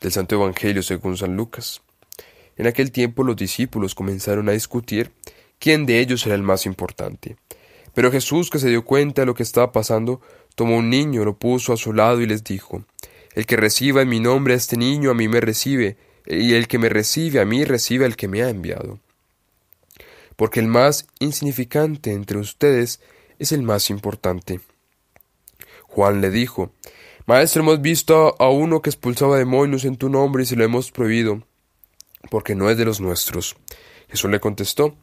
del Santo Evangelio según San Lucas. En aquel tiempo los discípulos comenzaron a discutir quién de ellos era el más importante. Pero Jesús, que se dio cuenta de lo que estaba pasando, tomó un niño, lo puso a su lado y les dijo, El que reciba en mi nombre a este niño, a mí me recibe, y el que me recibe a mí recibe al que me ha enviado. Porque el más insignificante entre ustedes es el más importante. Juan le dijo, Maestro, hemos visto a uno que expulsaba demonios en tu nombre y se lo hemos prohibido, porque no es de los nuestros. Jesús le contestó,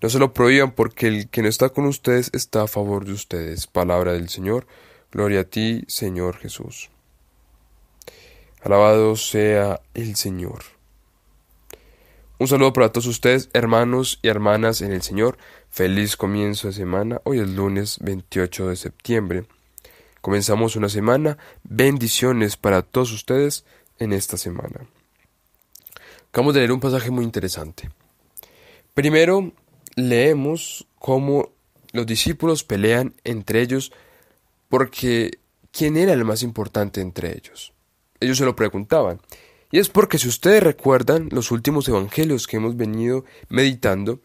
no se lo prohíban porque el que no está con ustedes está a favor de ustedes. Palabra del Señor, gloria a ti, Señor Jesús. Alabado sea el Señor. Un saludo para todos ustedes, hermanos y hermanas en el Señor. Feliz comienzo de semana. Hoy es lunes 28 de septiembre Comenzamos una semana. Bendiciones para todos ustedes en esta semana. Acabamos de leer un pasaje muy interesante. Primero, leemos cómo los discípulos pelean entre ellos porque ¿quién era el más importante entre ellos? Ellos se lo preguntaban. Y es porque si ustedes recuerdan los últimos evangelios que hemos venido meditando,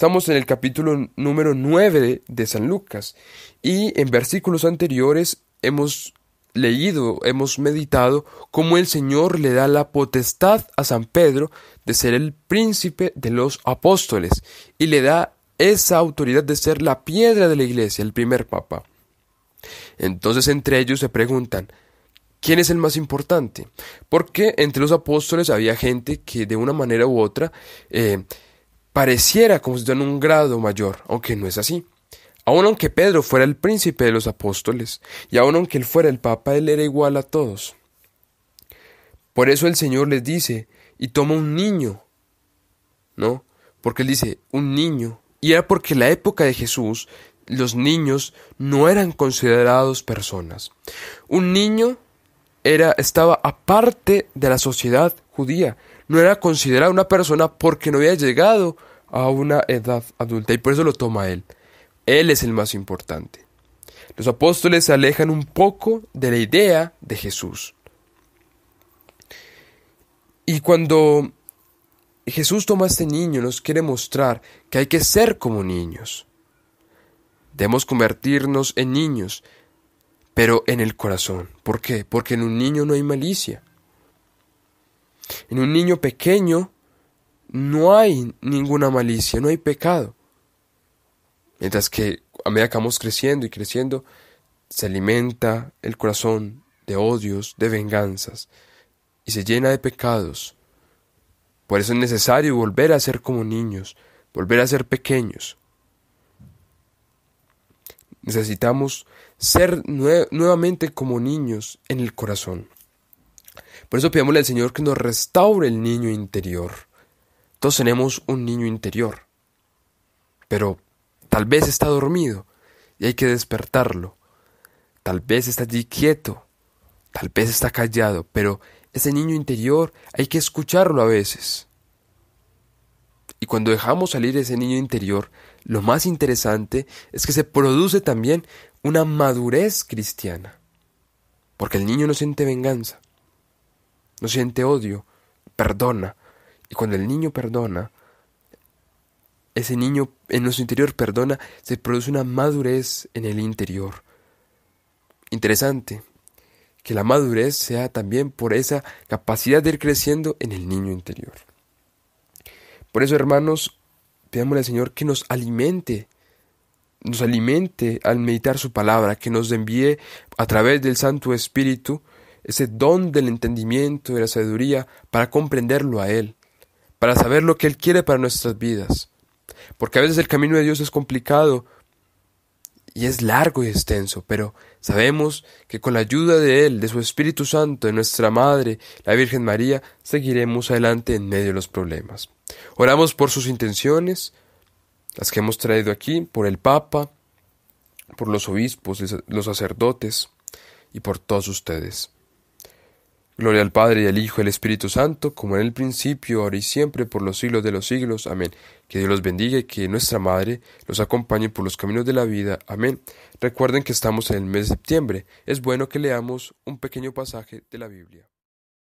Estamos en el capítulo número 9 de San Lucas y en versículos anteriores hemos leído, hemos meditado cómo el Señor le da la potestad a San Pedro de ser el príncipe de los apóstoles y le da esa autoridad de ser la piedra de la iglesia, el primer papa. Entonces entre ellos se preguntan, ¿quién es el más importante? Porque entre los apóstoles había gente que de una manera u otra eh, pareciera como si en un grado mayor, aunque no es así. Aun aunque Pedro fuera el príncipe de los apóstoles, y aun aunque él fuera el papa, él era igual a todos. Por eso el Señor les dice, y toma un niño, ¿no? Porque él dice, un niño. Y era porque en la época de Jesús los niños no eran considerados personas. Un niño era, estaba aparte de la sociedad judía, no era considerada una persona porque no había llegado a una edad adulta y por eso lo toma él. Él es el más importante. Los apóstoles se alejan un poco de la idea de Jesús. Y cuando Jesús toma a este niño, nos quiere mostrar que hay que ser como niños. Debemos convertirnos en niños, pero en el corazón. ¿Por qué? Porque en un niño no hay malicia. En un niño pequeño no hay ninguna malicia, no hay pecado. Mientras que a medida que vamos creciendo y creciendo, se alimenta el corazón de odios, de venganzas, y se llena de pecados. Por eso es necesario volver a ser como niños, volver a ser pequeños. Necesitamos ser nuevamente como niños en el corazón. Por eso pidámosle al Señor que nos restaure el niño interior. Todos tenemos un niño interior, pero tal vez está dormido y hay que despertarlo. Tal vez está allí quieto, tal vez está callado, pero ese niño interior hay que escucharlo a veces. Y cuando dejamos salir ese niño interior, lo más interesante es que se produce también una madurez cristiana. Porque el niño no siente venganza, no siente odio, perdona. Y cuando el niño perdona, ese niño en nuestro interior perdona, se produce una madurez en el interior. Interesante que la madurez sea también por esa capacidad de ir creciendo en el niño interior. Por eso, hermanos, pidámosle al Señor que nos alimente, nos alimente al meditar su palabra, que nos envíe a través del Santo Espíritu ese don del entendimiento y la sabiduría para comprenderlo a Él, para saber lo que Él quiere para nuestras vidas. Porque a veces el camino de Dios es complicado y es largo y extenso, pero sabemos que con la ayuda de Él, de su Espíritu Santo, de nuestra Madre, la Virgen María, seguiremos adelante en medio de los problemas. Oramos por sus intenciones, las que hemos traído aquí, por el Papa, por los obispos, los sacerdotes y por todos ustedes. Gloria al Padre y al Hijo y al Espíritu Santo, como en el principio, ahora y siempre, por los siglos de los siglos. Amén. Que Dios los bendiga y que nuestra Madre los acompañe por los caminos de la vida. Amén. Recuerden que estamos en el mes de septiembre. Es bueno que leamos un pequeño pasaje de la Biblia.